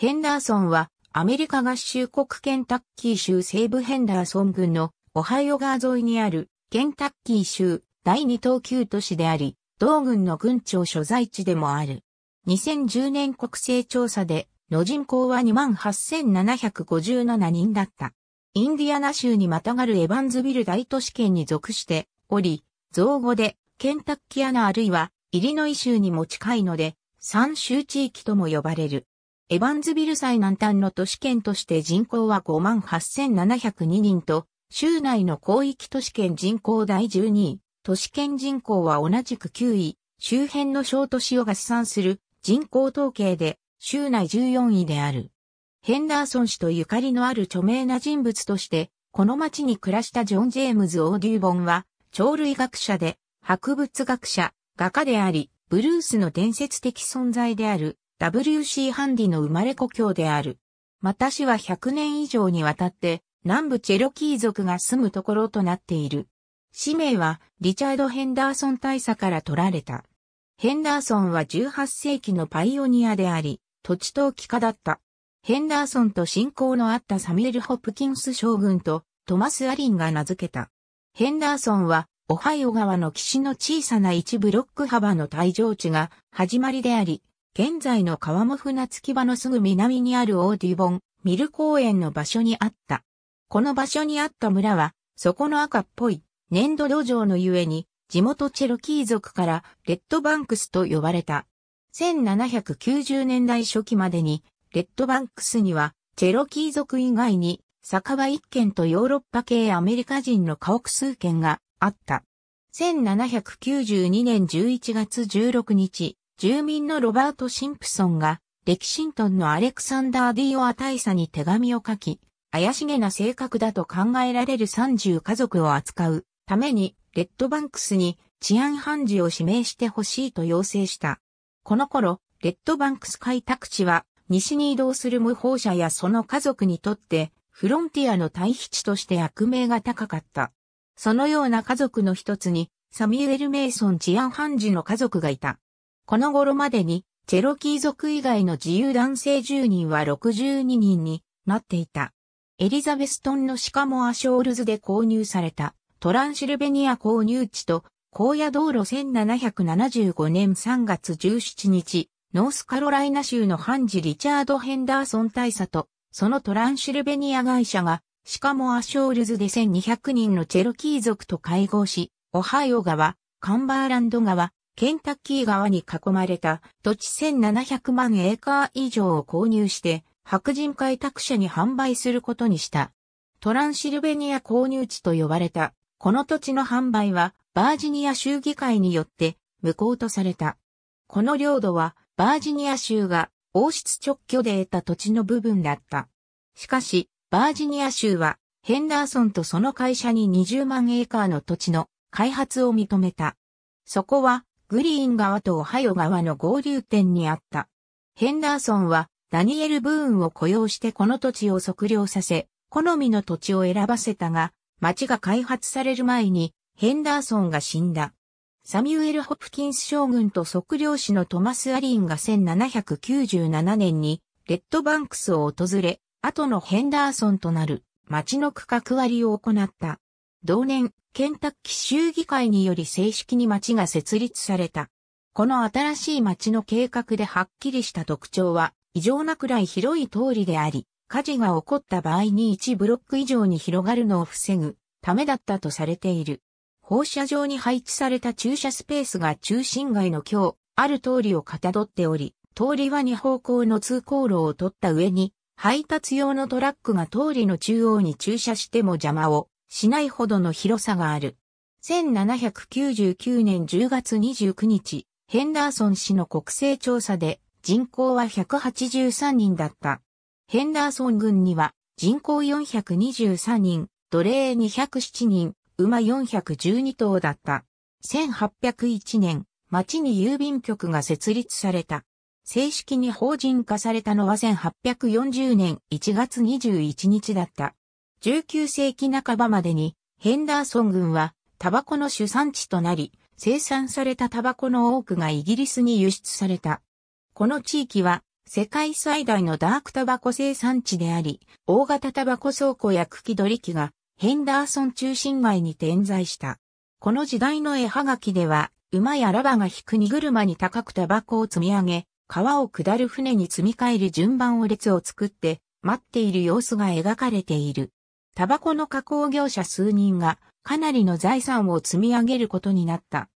ヘンダーソンはアメリカ合衆国ケンタッキー州西部ヘンダーソン郡のオハイオ川沿いにあるケンタッキー州第二等級都市であり、同郡の郡庁所在地でもある。2010年国勢調査での人口は28,757人だった。インディアナ州にまたがるエバンズビル大都市圏に属しており、造語でケンタッキアナあるいはイリノイ州にも近いので、三州地域とも呼ばれる。エヴァンズビル最南端の都市圏として人口は58,702人と、州内の広域都市圏人口第12位、都市圏人口は同じく9位、周辺の小都市を合算する人口統計で州内14位である。ヘンダーソン氏とゆかりのある著名な人物として、この町に暮らしたジョン・ジェームズ・オーデューボンは、鳥類学者で、博物学者、画家であり、ブルースの伝説的存在である W.C. ハンディの生まれ故郷である。また市は100年以上にわたって南部チェロキー族が住むところとなっている。氏名はリチャード・ヘンダーソン大佐から取られた。ヘンダーソンは18世紀のパイオニアであり、土地投機家だった。ヘンダーソンと親交のあったサミュエル・ホプキンス将軍とトマス・アリンが名付けた。ヘンダーソンはオハイオ川の岸の小さな一ブロック幅の退場地が始まりであり、現在の川も船着き場のすぐ南にあるオーディボン、ミル公園の場所にあった。この場所にあった村は、そこの赤っぽい粘土土壌のゆえに、地元チェロキー族からレッドバンクスと呼ばれた。1790年代初期までに、レッドバンクスには、チェロキー族以外に、酒場一軒とヨーロッパ系アメリカ人の家屋数軒があった。1792年11月16日、住民のロバート・シンプソンが、レキシントンのアレクサンダー・ディオア大佐に手紙を書き、怪しげな性格だと考えられる30家族を扱うために、レッドバンクスに治安判事を指名してほしいと要請した。この頃、レッドバンクス開拓地は、西に移動する無法者やその家族にとって、フロンティアの対比地として悪名が高かった。そのような家族の一つに、サミュエル・メイソン治安判事の家族がいた。この頃までに、チェロキー族以外の自由男性住人は62人になっていた。エリザベストンのシカモアショールズで購入されたトランシルベニア購入地と高野道路1775年3月17日、ノースカロライナ州のハンジ・リチャード・ヘンダーソン大佐と、そのトランシルベニア会社が、シカモア・ショールズで1200人のチェロキー族と会合し、オハイオ川、カンバーランド川、ケンタッキー川に囲まれた土地1700万エーカー以上を購入して白人開拓者に販売することにした。トランシルベニア購入地と呼ばれた。この土地の販売はバージニア州議会によって無効とされた。この領土はバージニア州が王室直居で得た土地の部分だった。しかし、バージニア州はヘンダーソンとその会社に20万エーカーの土地の開発を認めた。そこはグリーン川とオハヨ川の合流点にあった。ヘンダーソンはダニエル・ブーンを雇用してこの土地を測量させ、好みの土地を選ばせたが、町が開発される前にヘンダーソンが死んだ。サミュエル・ホプキンス将軍と測量士のトマス・アリーンが1797年にレッドバンクスを訪れ、後のヘンダーソンとなる町の区画割を行った。同年、ケンタッキー州議会により正式に町が設立された。この新しい町の計画ではっきりした特徴は、異常なくらい広い通りであり、火事が起こった場合に1ブロック以上に広がるのを防ぐためだったとされている。放射状に配置された駐車スペースが中心街の今日、ある通りをかたどっており、通りは2方向の通行路を取った上に、配達用のトラックが通りの中央に駐車しても邪魔をしないほどの広さがある。1799年10月29日、ヘンダーソン氏の国勢調査で人口は183人だった。ヘンダーソン軍には人口423人、奴隷207人、馬412頭だった。1801年、町に郵便局が設立された。正式に法人化されたのは1840年1月21日だった。19世紀半ばまでにヘンダーソン軍はタバコの主産地となり、生産されたタバコの多くがイギリスに輸出された。この地域は世界最大のダークタバコ生産地であり、大型タバコ倉庫や茎取り機がヘンダーソン中心街に点在した。この時代の絵はがきでは、馬やラバが引く荷車に高くタバコを積み上げ、川を下る船に積み替える順番を列を作って、待っている様子が描かれている。タバコの加工業者数人がかなりの財産を積み上げることになった。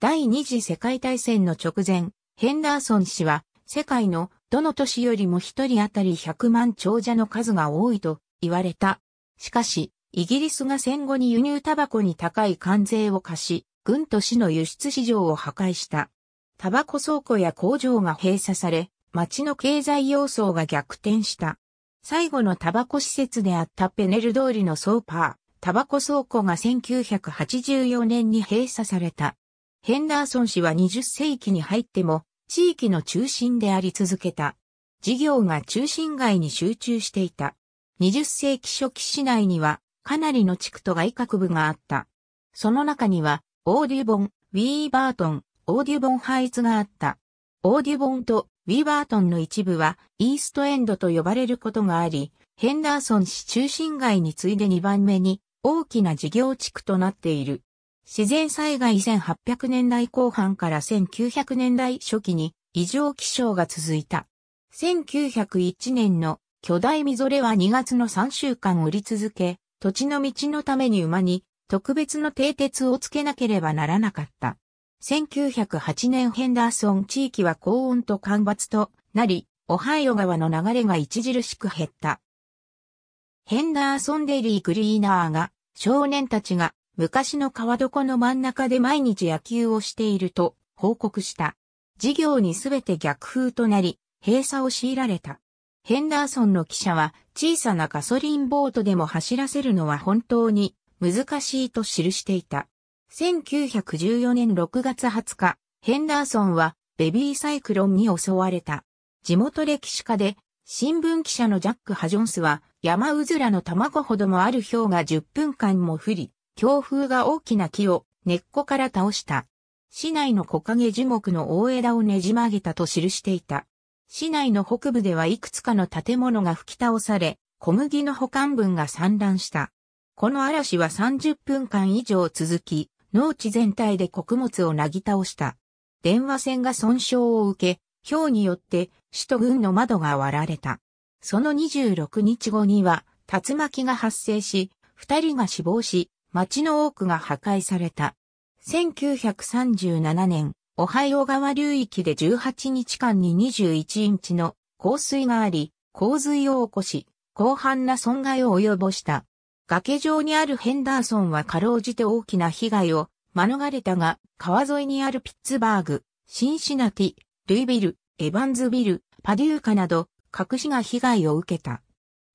第二次世界大戦の直前、ヘンダーソン氏は世界のどの都市よりも一人当たり100万長者の数が多いと言われた。しかし、イギリスが戦後に輸入タバコに高い関税を課し、軍都市の輸出市場を破壊した。タバコ倉庫や工場が閉鎖され、町の経済要素が逆転した。最後のタバコ施設であったペネル通りのソーパー、タバコ倉庫が1984年に閉鎖された。ヘンダーソン氏は20世紀に入っても地域の中心であり続けた。事業が中心街に集中していた。20世紀初期市内にはかなりの地区と外郭部があった。その中にはオーデュボン、ウィーバートン、オーデュボンハイツがあった。オーデュボンとウィバートンの一部はイーストエンドと呼ばれることがあり、ヘンダーソン市中心街に次いで2番目に大きな事業地区となっている。自然災害1800年代後半から1900年代初期に異常気象が続いた。1901年の巨大みぞれは2月の3週間降り続け、土地の道のために馬に特別の停鉄をつけなければならなかった。1908年ヘンダーソン地域は高温と干ばつとなり、オハイオ川の流れが著しく減った。ヘンダーソンデリー・グリーナーが、少年たちが昔の川床の真ん中で毎日野球をしていると報告した。事業にすべて逆風となり、閉鎖を強いられた。ヘンダーソンの記者は小さなガソリンボートでも走らせるのは本当に難しいと記していた。1914年6月20日、ヘンダーソンはベビーサイクロンに襲われた。地元歴史家で新聞記者のジャック・ハジョンスは山うずらの卵ほどもある氷が10分間も降り、強風が大きな木を根っこから倒した。市内の木陰樹木の大枝をねじ曲げたと記していた。市内の北部ではいくつかの建物が吹き倒され、小麦の保管分が散乱した。この嵐は30分間以上続き、農地全体で穀物をなぎ倒した。電話線が損傷を受け、氷によって首都軍の窓が割られた。その26日後には竜巻が発生し、二人が死亡し、町の多くが破壊された。1937年、オハイオ川流域で18日間に21インチの洪水があり、洪水を起こし、広範な損害を及ぼした。崖上にあるヘンダーソンはかろうじて大きな被害を免れたが、川沿いにあるピッツバーグ、シンシナティ、ルイビル、エヴァンズビル、パデューカなど、各市が被害を受けた。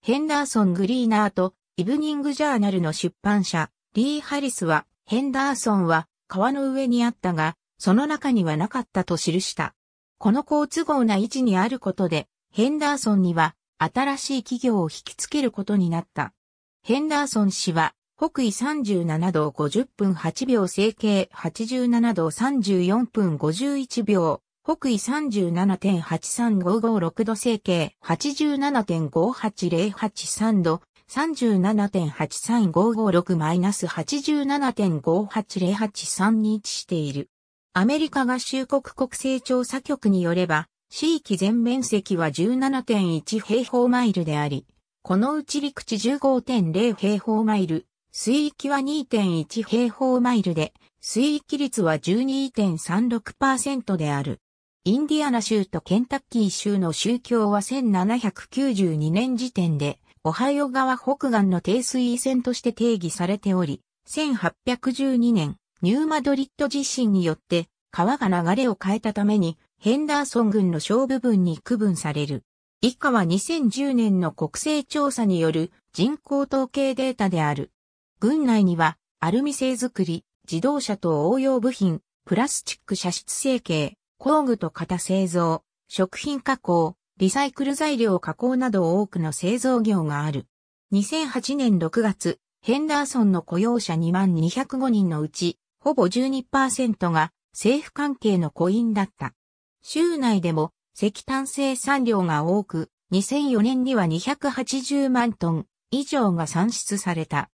ヘンダーソン・グリーナーとイブニング・ジャーナルの出版社、リー・ハリスは、ヘンダーソンは川の上にあったが、その中にはなかったと記した。この好都合な位置にあることで、ヘンダーソンには新しい企業を引きつけることになった。ヘンダーソン氏は、北緯37度50分8秒、整形87度34分51秒、北緯37.83556度整形87.58083度、37.83556マイナス87.58083に位置している。アメリカ合衆国国勢調査局によれば、地域全面積は17.1平方マイルであり、このうち陸地15.0平方マイル、水域は2.1平方マイルで、水域率は12.36%である。インディアナ州とケンタッキー州の宗教は1792年時点で、オハイオ川北岸の低水位線として定義されており、1812年、ニューマドリッド地震によって川が流れを変えたために、ヘンダーソン郡の小部分に区分される。以下は2010年の国勢調査による人口統計データである。軍内には、アルミ製作り、自動車と応用部品、プラスチック射出成形、工具と型製造、食品加工、リサイクル材料加工など多くの製造業がある。2008年6月、ヘンダーソンの雇用者2205人のうち、ほぼ12%が政府関係の雇員だった。州内でも石炭生産量が多く、2004年には280万トン以上が産出された。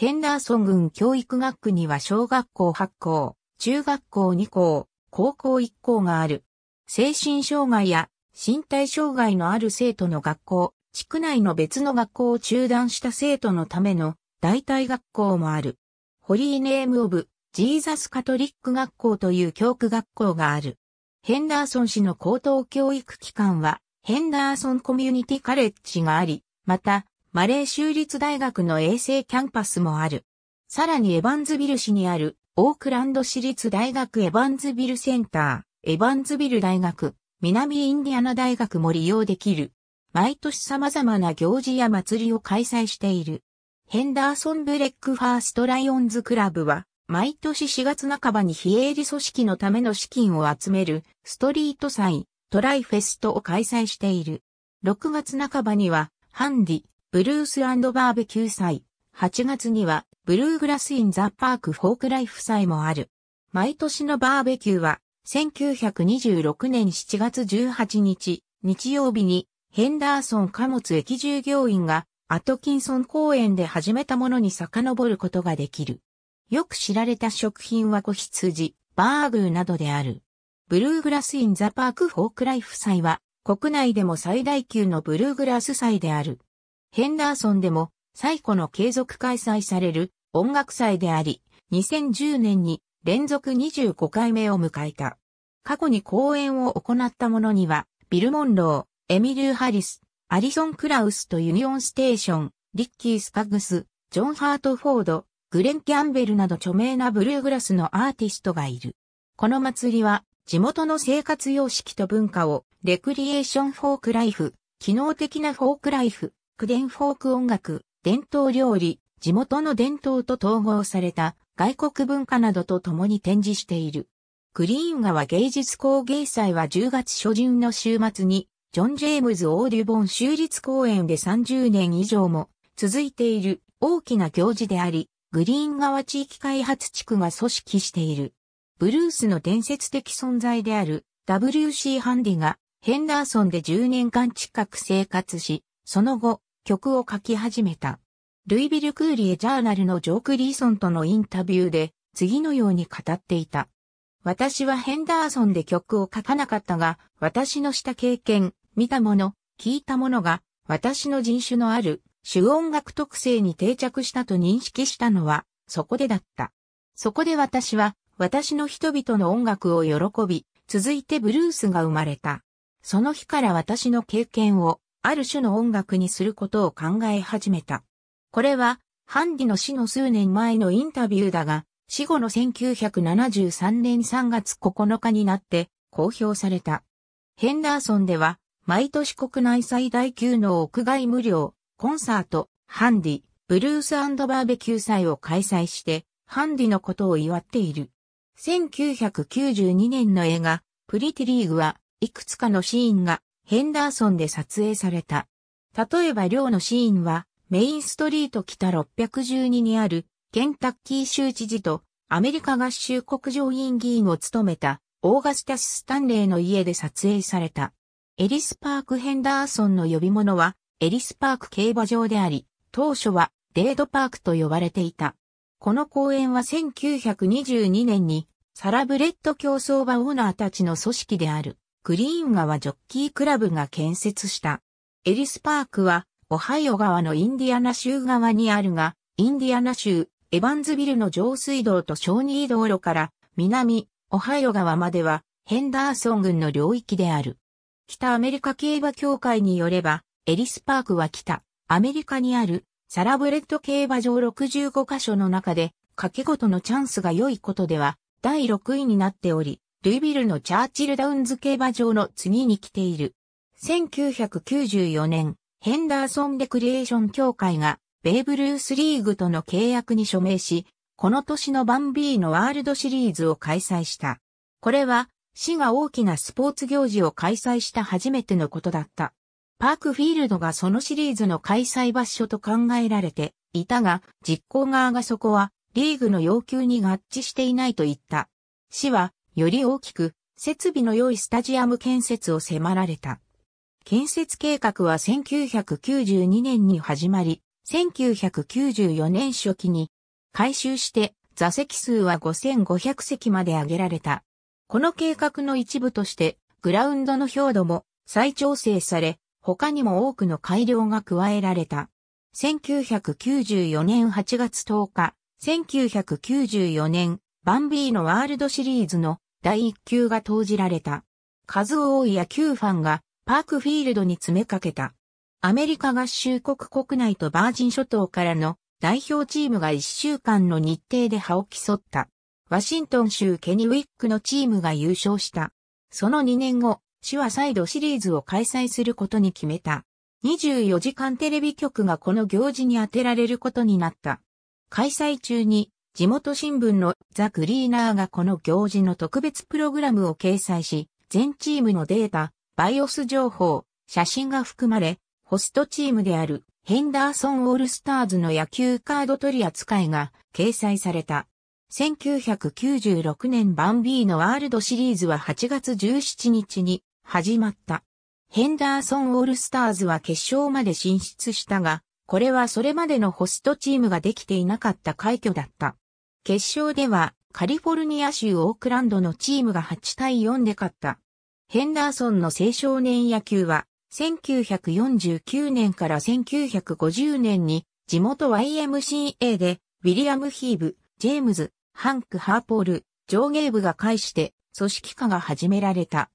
ヘンダーソン郡教育学区には小学校8校、中学校2校、高校1校がある。精神障害や身体障害のある生徒の学校、地区内の別の学校を中断した生徒のための代替学校もある。ホリーネームオブ、ジーザスカトリック学校という教区学校がある。ヘンダーソン市の高等教育機関は、ヘンダーソンコミュニティカレッジがあり、また、マレー州立大学の衛星キャンパスもある。さらにエバンズビル市にある、オークランド市立大学エバンズビルセンター、エバンズビル大学、南インディアナ大学も利用できる。毎年様々な行事や祭りを開催している。ヘンダーソンブレックファーストライオンズクラブは、毎年4月半ばに非営利組織のための資金を集めるストリート祭トライフェストを開催している。6月半ばにはハンディ、ブルースバーベキュー祭。8月にはブルーグラスインザパークフォークライフ祭もある。毎年のバーベキューは1926年7月18日、日曜日にヘンダーソン貨物駅従業員がアトキンソン公園で始めたものに遡ることができる。よく知られた食品は子羊、バーグーなどである。ブルーグラスインザパークフォークライフ祭は国内でも最大級のブルーグラス祭である。ヘンダーソンでも最古の継続開催される音楽祭であり、2010年に連続25回目を迎えた。過去に公演を行った者には、ビル・モンロー、エミリュー・ハリス、アリソン・クラウスとユニオン・ステーション、リッキー・スカグス、ジョン・ハート・フォード、グレン・キャンベルなど著名なブルーグラスのアーティストがいる。この祭りは地元の生活様式と文化をレクリエーションフォークライフ、機能的なフォークライフ、ク苦ン・フォーク音楽、伝統料理、地元の伝統と統合された外国文化などと共に展示している。グリーン川芸術工芸祭は10月初旬の週末に、ジョン・ジェームズ・オーデュボン州立公園で30年以上も続いている大きな行事であり、グリーン川地域開発地区が組織している。ブルースの伝説的存在である WC ハンディがヘンダーソンで10年間近く生活し、その後曲を書き始めた。ルイビル・クーリエ・ジャーナルのジョーク・リーソンとのインタビューで次のように語っていた。私はヘンダーソンで曲を書かなかったが、私のした経験、見たもの、聞いたものが、私の人種のある主音楽特性に定着したと認識したのは、そこでだった。そこで私は、私の人々の音楽を喜び、続いてブルースが生まれた。その日から私の経験を、ある種の音楽にすることを考え始めた。これは、ハンディの死の数年前のインタビューだが、死後の1973年3月9日になって公表された。ヘンダーソンでは、毎年国内最大級の屋外無料コンサート、ハンディ、ブルースバーベキュー祭を開催して、ハンディのことを祝っている。1992年の映画、プリティリーグは、いくつかのシーンがヘンダーソンで撮影された。例えば寮のシーンは、メインストリート北612にある、ケンタッキー州知事と、アメリカ合衆国上院議員を務めた、オーガスタス・スタンレーの家で撮影された。エリス・パーク・ヘンダーソンの呼び物は、エリスパーク競馬場であり、当初はデードパークと呼ばれていた。この公園は1922年にサラブレッド競争馬オーナーたちの組織であるグリーン川ジョッキークラブが建設した。エリスパークはオハイオ川のインディアナ州側にあるが、インディアナ州エバンズビルの上水道と小児道路から南オハイオ川まではヘンダーソン郡の領域である。北アメリカ競馬協会によれば、エリスパークは北、アメリカにあるサラブレッド競馬場65カ所の中で、掛けごとのチャンスが良いことでは、第6位になっており、ルイビルのチャーチルダウンズ競馬場の次に来ている。1994年、ヘンダーソン・レクリエーション協会が、ベーブ・ルースリーグとの契約に署名し、この年のバンビーのワールドシリーズを開催した。これは、市が大きなスポーツ行事を開催した初めてのことだった。パークフィールドがそのシリーズの開催場所と考えられていたが、実行側がそこはリーグの要求に合致していないと言った。市は、より大きく、設備の良いスタジアム建設を迫られた。建設計画は1992年に始まり、1994年初期に改修して座席数は5500席まで上げられた。この計画の一部としてグラウンドの表土も再調整され、他にも多くの改良が加えられた。1994年8月10日、1994年、バンビーのワールドシリーズの第1球が投じられた。数多い野球ファンがパークフィールドに詰めかけた。アメリカ合衆国国内とバージン諸島からの代表チームが1週間の日程で歯を競った。ワシントン州ケニウィックのチームが優勝した。その2年後、市は再度シリーズを開催することに決めた。24時間テレビ局がこの行事に当てられることになった。開催中に地元新聞のザ・グリーナーがこの行事の特別プログラムを掲載し、全チームのデータ、バイオス情報、写真が含まれ、ホストチームであるヘンダーソン・オールスターズの野球カード取り扱いが掲載された。1996年バンビーのワールドシリーズは8月17日に始まった。ヘンダーソン・オールスターズは決勝まで進出したが、これはそれまでのホストチームができていなかった快挙だった。決勝ではカリフォルニア州オークランドのチームが8対4で勝った。ヘンダーソンの青少年野球は1949年から1950年に地元 YMCA でウィリアム・ヒーブ、ジェームズ、ハンク・ハーポール、上下部が介して組織化が始められた。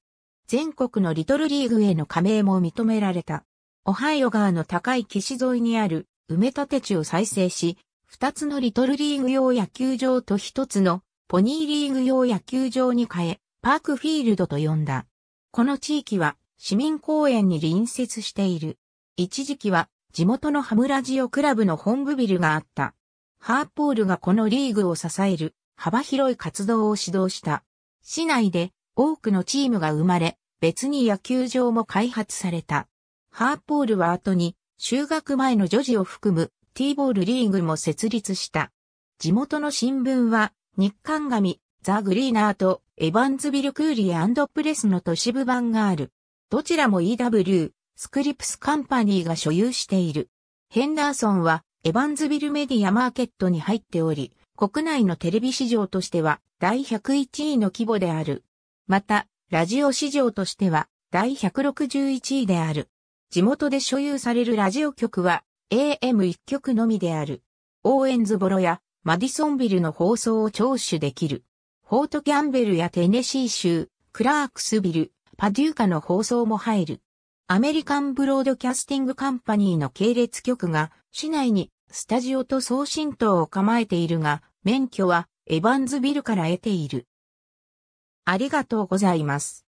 全国のリトルリーグへの加盟も認められた。オハイオ川の高い岸沿いにある埋め立て地を再生し、二つのリトルリーグ用野球場と一つのポニーリーグ用野球場に変え、パークフィールドと呼んだ。この地域は市民公園に隣接している。一時期は地元のハムラジオクラブの本部ビルがあった。ハーポールがこのリーグを支える幅広い活動を指導した。市内で多くのチームが生まれ、別に野球場も開発された。ハーポールは後に、就学前の女児を含む、ティーボールリーグも設立した。地元の新聞は、日刊紙、ザ・グリーナーと、エバンズビル・クーリープレスの都市部版がある。どちらも EW、スクリプスカンパニーが所有している。ヘンダーソンは、エバンズビルメディアマーケットに入っており、国内のテレビ市場としては、第101位の規模である。また、ラジオ市場としては第161位である。地元で所有されるラジオ局は AM1 局のみである。オーエンズボロやマディソンビルの放送を聴取できる。フォートキャンベルやテネシー州、クラークスビル、パデューカの放送も入る。アメリカンブロードキャスティングカンパニーの系列局が市内にスタジオと送信塔を構えているが、免許はエヴァンズビルから得ている。ありがとうございます。